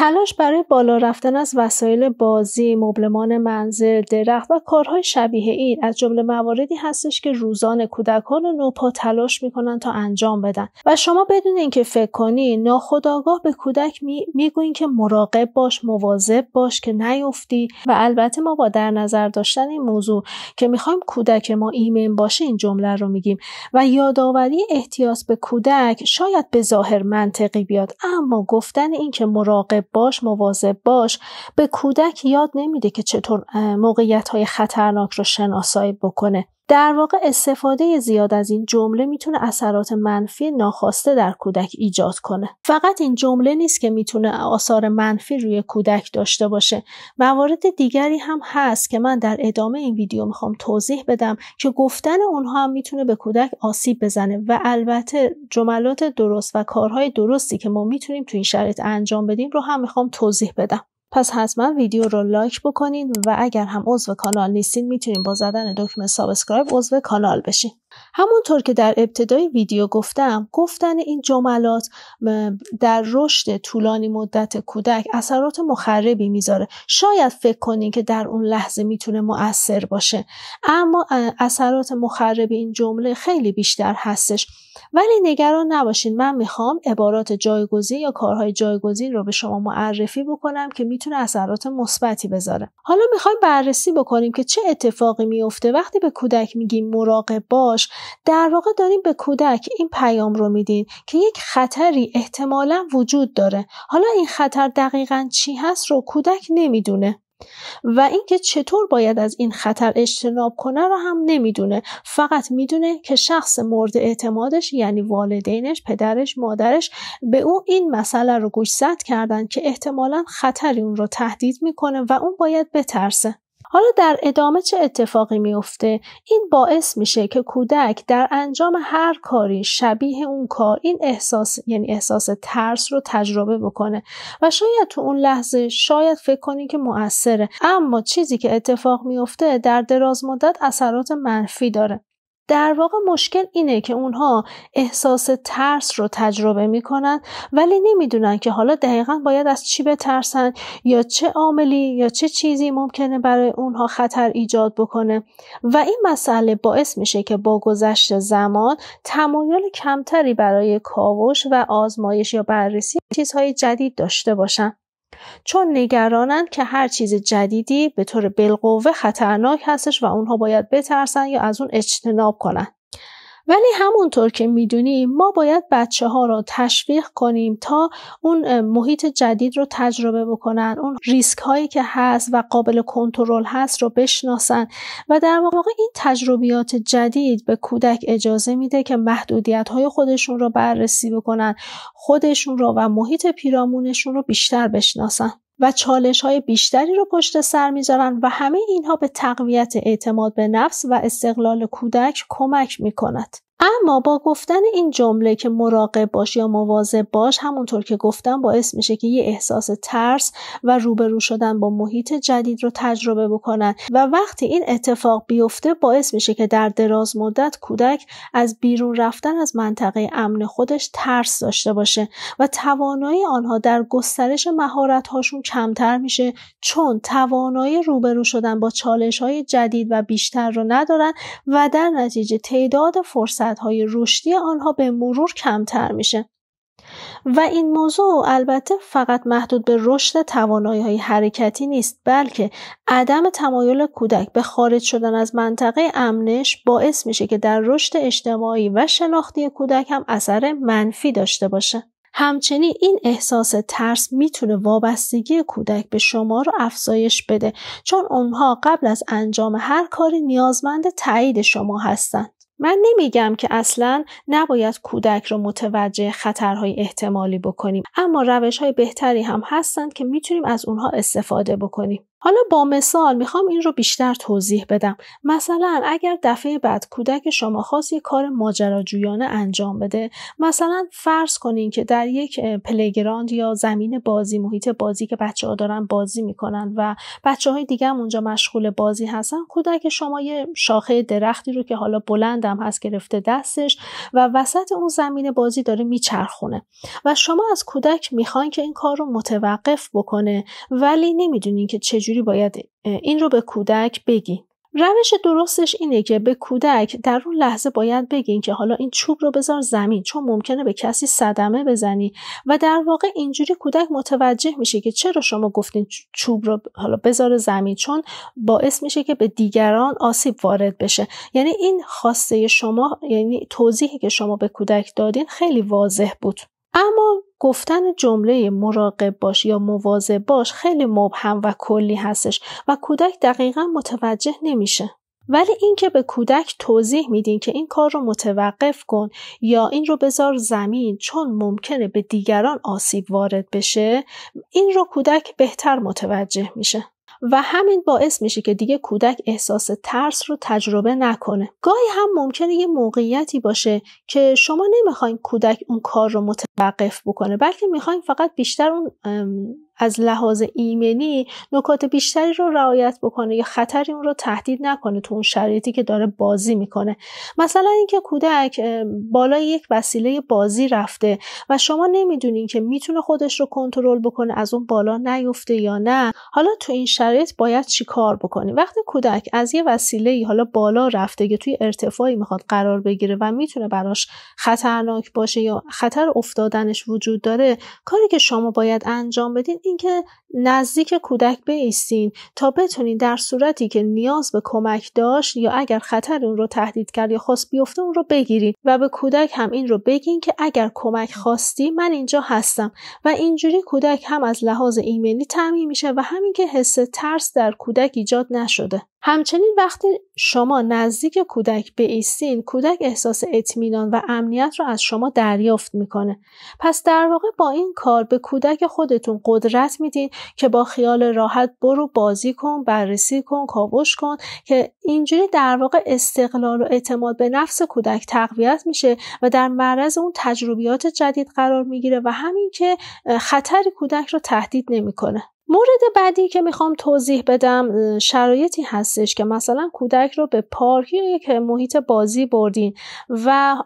تلاش برای بالا رفتن از وسایل بازی، مبلمان منزل، درخت و کارهای شبیه این از جمله مواردی هستش که روزان کودکان نوپا تلاش میکنن تا انجام بدن و شما بدون اینکه فکر کنی ناخودآگاه به کودک می، میگوین که مراقب باش، مواظب باش که نیفتی و البته ما با در نظر داشتن این موضوع که میخوایم کودک ما ایمن باشه این جمله رو میگیم و یادآوری احتیاط به کودک شاید به ظاهر منطقی بیاد اما گفتن اینکه مراقب باش مواظب باش به کودک یاد نمیده که چطور موقعیت های خطرناک رو شناسایی بکنه در واقع استفاده زیاد از این جمله میتونه اثرات منفی ناخواسته در کودک ایجاد کنه فقط این جمله نیست که میتونه آثار منفی روی کودک داشته باشه موارد دیگری هم هست که من در ادامه این ویدیو میخوام توضیح بدم که گفتن اونها هم میتونه به کودک آسیب بزنه و البته جملات درست و کارهای درستی که ما میتونیم تو این شرایط انجام بدیم رو هم میخوام توضیح بدم پس حتما ویدیو رو لایک بکنین و اگر هم عضو کانال نیستین میتونید با زدن دکمه سابسکرایب عضو کانال بشین همونطور که در ابتدای ویدیو گفتم گفتن این جملات در رشد طولانی مدت کودک اثرات مخربی میذاره شاید فکر کنین که در اون لحظه میتونه مؤثر باشه اما اثرات مخرب این جمله خیلی بیشتر هستش ولی نگران نباشین من میخوام عبارات جایگزین یا کارهای جایگزین رو به شما معرفی بکنم که میتونه اثرات مثبتی بذاره حالا میخوایم بررسی بکنیم که چه اتفاقی میفته وقتی به کودک میگیم مراقب باش در واقع داریم به کودک این پیام رو میدین که یک خطری احتمالا وجود داره حالا این خطر دقیقا چی هست رو کودک نمیدونه و اینکه چطور باید از این خطر اجتناب کنه رو هم نمیدونه فقط میدونه که شخص مورد اعتمادش یعنی والدینش پدرش مادرش به او این مسئله رو گوشزد کردن که احتمالا خطری اون رو تهدید میکنه و اون باید بترسه حالا در ادامه چه اتفاقی میفته این باعث میشه که کودک در انجام هر کاری شبیه اون کار این احساس یعنی احساس ترس رو تجربه بکنه و شاید تو اون لحظه شاید فکر کنی که موثره اما چیزی که اتفاق میفته در دراز مدت اثرات منفی داره در واقع مشکل اینه که اونها احساس ترس رو تجربه میکنن ولی نمیدونن که حالا دقیقا باید از چی بترسن یا چه عاملی یا چه چیزی ممکنه برای اونها خطر ایجاد بکنه و این مسئله باعث میشه که با گذشت زمان تمایل کمتری برای کاوش و آزمایش یا بررسی چیزهای جدید داشته باشن چون نگرانند که هر چیز جدیدی به طور بالقوه خطرناک هستش و اونها باید بترسن یا از اون اجتناب کنن ولی همونطور که میدونیم ما باید بچه ها رو تشویق کنیم تا اون محیط جدید رو تجربه بکنن اون ریسک هایی که هست و قابل کنترل هست رو بشناسن و در واقع این تجربیات جدید به کودک اجازه میده که محدودیت های خودشون رو بررسی بکنن خودشون رو و محیط پیرامونشون رو بیشتر بشناسن و چالش های بیشتری رو پشت سر میذارن و همه اینها به تقویت اعتماد به نفس و استقلال کودک کمک میکند اما با گفتن این جمله که مراقب باش یا مواظب باش همونطور که گفتم باعث میشه که یه احساس ترس و روبرو شدن با محیط جدید رو تجربه بکنن و وقتی این اتفاق بیفته باعث میشه که در دراز مدت کودک از بیرون رفتن از منطقه امن خودش ترس داشته باشه و توانایی آنها در گسترش مهارت هاشون کمتر میشه چون توانایی روبرو شدن با چالش های جدید و بیشتر رو ندارن و در نتیجه تعداد فرصت فرصتهای رشدی آنها به مرور کمتر میشه و این موضوع البته فقط محدود به رشد توانایی های حرکتی نیست بلکه عدم تمایل کودک به خارج شدن از منطقه امنش باعث میشه که در رشد اجتماعی و شناختی کودک هم اثر منفی داشته باشه همچنین این احساس ترس میتونه وابستگی کودک به شما رو افزایش بده چون اونها قبل از انجام هر کاری نیازمند تایید شما هستند من نمیگم که اصلا نباید کودک رو متوجه خطرهای احتمالی بکنیم اما روش های بهتری هم هستند که میتونیم از اونها استفاده بکنیم حالا با مثال میخوام این رو بیشتر توضیح بدم مثلا اگر دفعه بعد کودک شما خواست یه کار ماجراجویانه انجام بده مثلا فرض کنین که در یک پلیگراند یا زمین بازی محیط بازی که بچه ها دارن بازی میکنن و بچه های دیگه اونجا مشغول بازی هستن کودک شما یه شاخه درختی رو که حالا بلندم هست گرفته دستش و وسط اون زمین بازی داره میچرخونه و شما از کودک میخواین که این کار رو متوقف بکنه ولی نمیدونین که چجوری چجوری باید این رو به کودک بگی روش درستش اینه که به کودک در اون لحظه باید بگین که حالا این چوب رو بذار زمین چون ممکنه به کسی صدمه بزنی و در واقع اینجوری کودک متوجه میشه که چرا شما گفتین چوب رو حالا بذار زمین چون باعث میشه که به دیگران آسیب وارد بشه یعنی این خواسته شما یعنی توضیحی که شما به کودک دادین خیلی واضح بود اما گفتن جمله مراقب باش یا مواظب باش خیلی مبهم و کلی هستش و کودک دقیقا متوجه نمیشه. ولی اینکه به کودک توضیح میدین که این کار رو متوقف کن یا این رو بذار زمین چون ممکنه به دیگران آسیب وارد بشه این رو کودک بهتر متوجه میشه و همین باعث میشه که دیگه کودک احساس ترس رو تجربه نکنه گاهی هم ممکنه یه موقعیتی باشه که شما نمیخواین کودک اون کار رو متوقف بکنه بلکه میخواین فقط بیشتر اون از لحاظ ایمنی نکات بیشتری رو رعایت بکنه یا خطری اون رو تهدید نکنه تو اون شرایطی که داره بازی میکنه مثلا اینکه کودک بالای یک وسیله بازی رفته و شما نمیدونین که میتونه خودش رو کنترل بکنه از اون بالا نیفته یا نه حالا تو این شرایط باید چیکار کار وقتی کودک از یه وسیله حالا بالا رفته که توی ارتفاعی میخواد قرار بگیره و میتونه براش خطرناک باشه یا خطر افتادنش وجود داره کاری که شما باید انجام بدین که نزدیک کودک بیستین تا بتونین در صورتی که نیاز به کمک داشت یا اگر خطر اون رو تهدید کرد یا خواست بیفته اون رو بگیرین و به کودک هم این رو بگین که اگر کمک خواستی من اینجا هستم و اینجوری کودک هم از لحاظ ایمنی تعمین میشه و همین که حس ترس در کودک ایجاد نشده همچنین وقتی شما نزدیک کودک بیستین کودک احساس اطمینان و امنیت را از شما دریافت میکنه پس در واقع با این کار به کودک خودتون قدرت میدین که با خیال راحت برو بازی کن بررسی کن کاوش کن که اینجوری در واقع استقلال و اعتماد به نفس کودک تقویت میشه و در معرض اون تجربیات جدید قرار میگیره و همین که خطر کودک رو تهدید نمیکنه مورد بعدی که میخوام توضیح بدم شرایطی هستش که مثلا کودک رو به پارک یا یک محیط بازی بردین و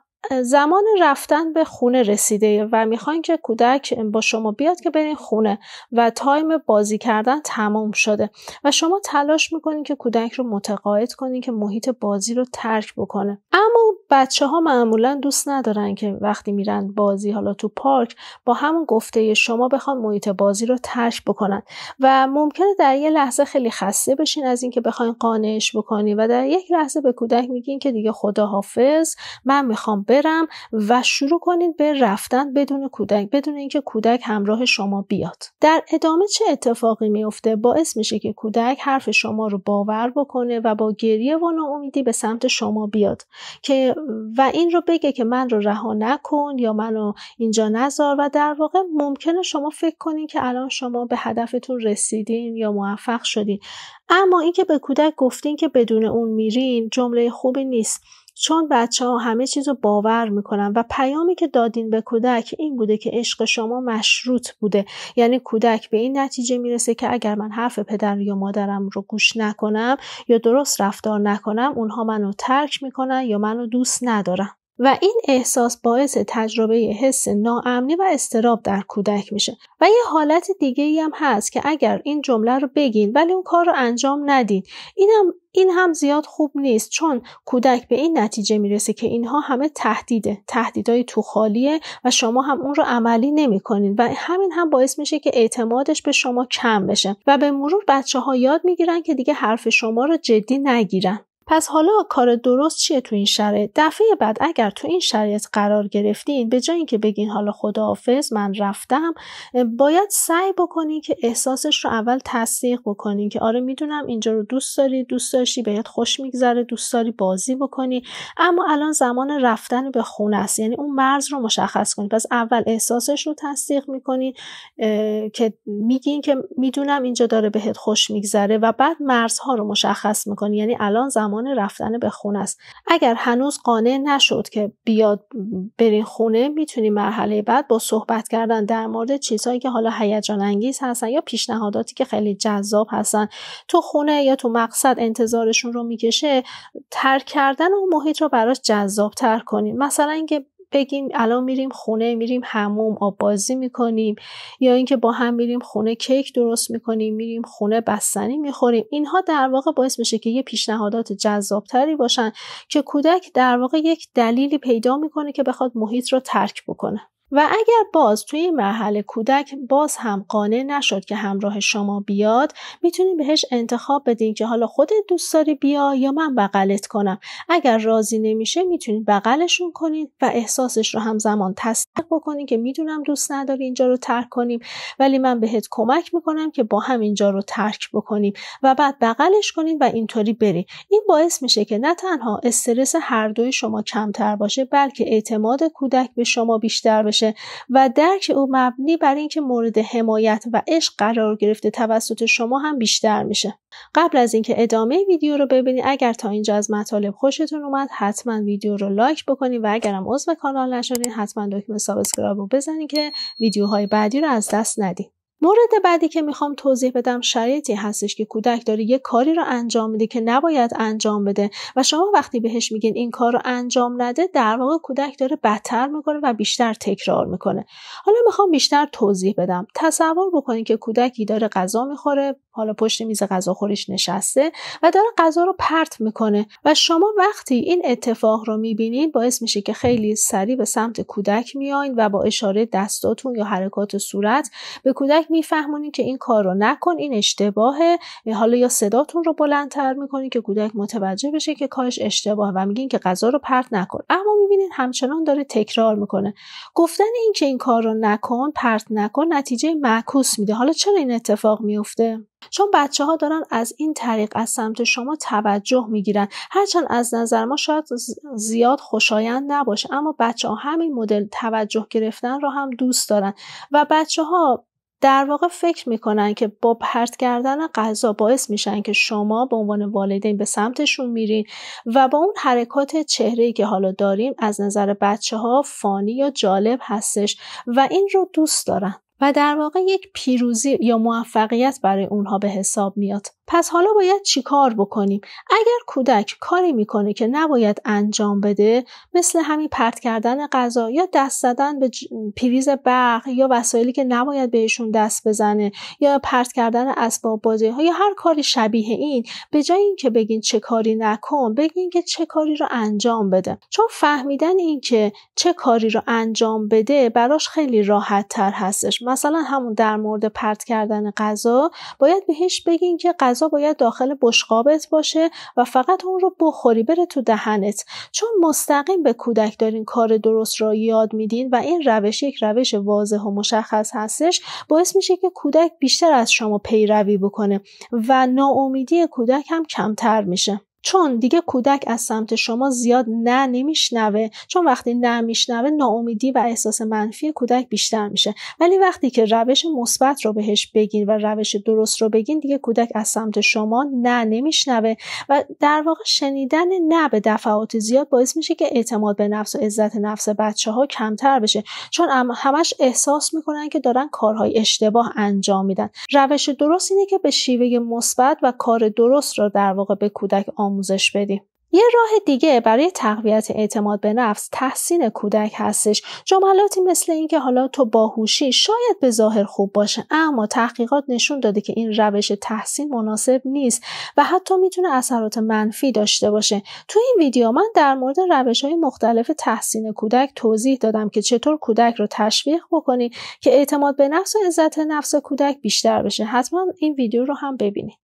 زمان رفتن به خونه رسیده و میخواین که کودک با شما بیاد که برین خونه و تایم بازی کردن تمام شده و شما تلاش میکنین که کودک رو متقاعد کنین که محیط بازی رو ترک بکنه اما بچه ها معمولا دوست ندارن که وقتی میرن بازی حالا تو پارک با همون گفته شما بخوان محیط بازی رو ترک بکنن و ممکنه در یه لحظه خیلی خسته بشین از اینکه بخواین قانعش بکنی و در یک لحظه به کودک میگین که دیگه خداحافظ من میخوام برم و شروع کنید به رفتن بدون کودک بدون اینکه کودک همراه شما بیاد در ادامه چه اتفاقی میفته باعث میشه که کودک حرف شما رو باور بکنه و با گریه و ناامیدی به سمت شما بیاد که و این رو بگه که من رو رها نکن یا منو اینجا نذار و در واقع ممکنه شما فکر کنید که الان شما به هدفتون رسیدین یا موفق شدین اما اینکه به کودک گفتین که بدون اون میرین جمله خوبی نیست چون بچه ها همه چیز رو باور میکنن و پیامی که دادین به کودک این بوده که عشق شما مشروط بوده یعنی کودک به این نتیجه میرسه که اگر من حرف پدر یا مادرم رو گوش نکنم یا درست رفتار نکنم اونها منو ترک میکنن یا منو دوست ندارن و این احساس باعث تجربه حس ناامنی و استراب در کودک میشه و یه حالت دیگه ای هم هست که اگر این جمله رو بگین ولی اون کار رو انجام ندین این هم, این هم زیاد خوب نیست چون کودک به این نتیجه میرسه که اینها همه تهدیده تهدیدهای تو خالیه و شما هم اون رو عملی نمیکنین و همین هم باعث میشه که اعتمادش به شما کم بشه و به مرور بچه ها یاد میگیرن که دیگه حرف شما رو جدی نگیرن پس حالا کار درست چیه تو این شرایط دفعه بعد اگر تو این شرایط قرار گرفتین به جای اینکه بگین حالا خداحافظ من رفتم باید سعی بکنین که احساسش رو اول تصدیق بکنین که آره میدونم اینجا رو دوست داری دوست داشتی بهت خوش میگذره دوست داری بازی بکنی اما الان زمان رفتن به خونه است یعنی اون مرز رو مشخص کنین پس اول احساسش رو تصدیق میکنین که میگین که میدونم اینجا داره بهت خوش میگذره و بعد مرزها رو مشخص میکنین یعنی الان زمان زمان رفتن به خونه است اگر هنوز قانع نشد که بیاد برین خونه میتونی مرحله بعد با صحبت کردن در مورد چیزهایی که حالا هیجان انگیز هستن یا پیشنهاداتی که خیلی جذاب هستن تو خونه یا تو مقصد انتظارشون رو میکشه ترک کردن اون محیط رو براش جذاب تر کنین مثلا اینکه بگیم الان میریم خونه میریم هموم آب بازی میکنیم یا اینکه با هم میریم خونه کیک درست میکنیم میریم خونه بستنی میخوریم اینها در واقع باعث میشه که یه پیشنهادات جذابتری باشن که کودک در واقع یک دلیلی پیدا میکنه که بخواد محیط رو ترک بکنه و اگر باز توی مرحله کودک باز هم قانع نشد که همراه شما بیاد میتونید بهش انتخاب بدین که حالا خودت دوست داری بیا یا من بغلت کنم اگر راضی نمیشه میتونید بغلشون کنید و احساسش رو همزمان تصدیق بکنید که میدونم دوست نداری اینجا رو ترک کنیم ولی من بهت کمک میکنم که با هم اینجا رو ترک بکنیم و بعد بغلش کنید و اینطوری برین این باعث میشه که نه تنها استرس هر دوی شما کمتر باشه بلکه اعتماد کودک به شما بیشتر بشه و درک او مبنی بر اینکه مورد حمایت و عشق قرار گرفته توسط شما هم بیشتر میشه قبل از اینکه ادامه ویدیو رو ببینید اگر تا اینجا از مطالب خوشتون اومد حتما ویدیو رو لایک بکنید و اگرم عضو کانال نشدین حتما دکمه سابسکرایب رو بزنید که ویدیوهای بعدی رو از دست ندید مورد بعدی که میخوام توضیح بدم شرایطی هستش که کودک داره یه کاری رو انجام میده که نباید انجام بده و شما وقتی بهش میگین این کار رو انجام نده در واقع کودک داره بدتر میکنه و بیشتر تکرار میکنه حالا میخوام بیشتر توضیح بدم تصور بکنید که کودکی داره غذا میخوره حالا پشت میز غذاخوریش نشسته و داره غذا رو پرت میکنه و شما وقتی این اتفاق رو میبینین باعث میشه که خیلی سریع به سمت کودک میاین و با اشاره دستاتون یا حرکات صورت به کودک میفهمونین که این کار رو نکن این اشتباهه حالا یا صداتون رو بلندتر میکنین که کودک متوجه بشه که کارش اشتباه و میگین که غذا رو پرت نکن اما میبینین همچنان داره تکرار میکنه گفتن این که این کار رو نکن پرت نکن نتیجه معکوس میده حالا چرا این اتفاق میفته چون بچه ها دارن از این طریق از سمت شما توجه میگیرن هرچند از نظر ما شاید زیاد خوشایند نباشه اما بچه ها همین مدل توجه گرفتن رو هم دوست دارن و بچه ها در واقع فکر میکنن که با پرت کردن غذا باعث میشن که شما به عنوان والدین به سمتشون میرین و با اون حرکات چهره که حالا داریم از نظر بچه ها فانی یا جالب هستش و این رو دوست دارن و در واقع یک پیروزی یا موفقیت برای اونها به حساب میاد پس حالا باید چیکار بکنیم اگر کودک کاری میکنه که نباید انجام بده مثل همین پرت کردن غذا یا دست زدن به پریز برق یا وسایلی که نباید بهشون دست بزنه یا پرت کردن اسباب بازی یا هر کاری شبیه این به جای اینکه بگین چه کاری نکن بگین که چه کاری رو انجام بده چون فهمیدن اینکه چه کاری رو انجام بده براش خیلی راحت تر هستش مثلا همون در مورد پرت کردن غذا باید بهش بگین که غذا باید داخل بشقابت باشه و فقط اون رو بخوری بره تو دهنت چون مستقیم به کودک دارین کار درست را یاد میدین و این روش یک روش واضح و مشخص هستش باعث میشه که کودک بیشتر از شما پیروی بکنه و ناامیدی کودک هم کمتر میشه چون دیگه کودک از سمت شما زیاد نه نمیشنوه چون وقتی نه میشنوه ناامیدی و احساس منفی کودک بیشتر میشه ولی وقتی که روش مثبت رو بهش بگین و روش درست رو بگین دیگه کودک از سمت شما نه نمیشنوه و در واقع شنیدن نه به دفعات زیاد باعث میشه که اعتماد به نفس و عزت نفس بچه ها کمتر بشه چون همش احساس میکنن که دارن کارهای اشتباه انجام میدن روش درست اینه که به شیوه مثبت و کار درست را در واقع به کودک آموزش بدیم. یه راه دیگه برای تقویت اعتماد به نفس تحسین کودک هستش جملاتی مثل اینکه حالا تو باهوشی شاید به ظاهر خوب باشه اما تحقیقات نشون داده که این روش تحسین مناسب نیست و حتی میتونه اثرات منفی داشته باشه تو این ویدیو من در مورد روش های مختلف تحسین کودک توضیح دادم که چطور کودک رو تشویق بکنی که اعتماد به نفس و عزت نفس کودک بیشتر بشه حتما این ویدیو رو هم ببینید